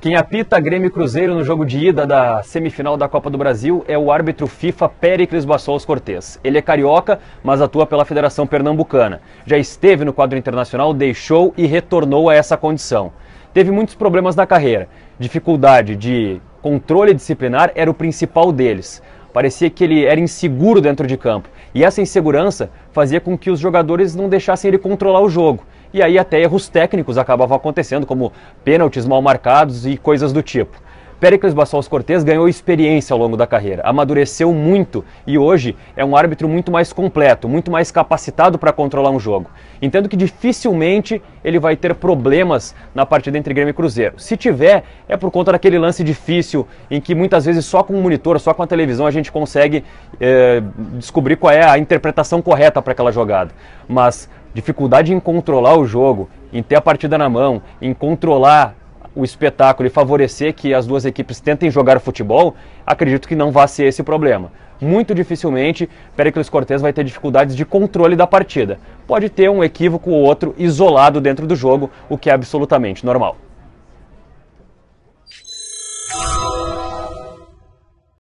Quem apita Grêmio Cruzeiro no jogo de ida da semifinal da Copa do Brasil é o árbitro FIFA Pericles Bassols Cortes. Ele é carioca, mas atua pela Federação Pernambucana. Já esteve no quadro internacional, deixou e retornou a essa condição. Teve muitos problemas na carreira. Dificuldade de controle disciplinar era o principal deles. Parecia que ele era inseguro dentro de campo. E essa insegurança fazia com que os jogadores não deixassem ele controlar o jogo e aí até erros técnicos acabavam acontecendo, como pênaltis mal marcados e coisas do tipo. Péricles Bassols Cortez ganhou experiência ao longo da carreira, amadureceu muito e hoje é um árbitro muito mais completo, muito mais capacitado para controlar um jogo. Entendo que dificilmente ele vai ter problemas na partida entre Grêmio e Cruzeiro. Se tiver, é por conta daquele lance difícil em que muitas vezes só com o monitor, só com a televisão a gente consegue é, descobrir qual é a interpretação correta para aquela jogada. Mas dificuldade em controlar o jogo, em ter a partida na mão, em controlar o espetáculo e favorecer que as duas equipes tentem jogar futebol, acredito que não vá ser esse o problema. Muito dificilmente, Péricles Cortes vai ter dificuldades de controle da partida. Pode ter um equívoco ou outro isolado dentro do jogo, o que é absolutamente normal.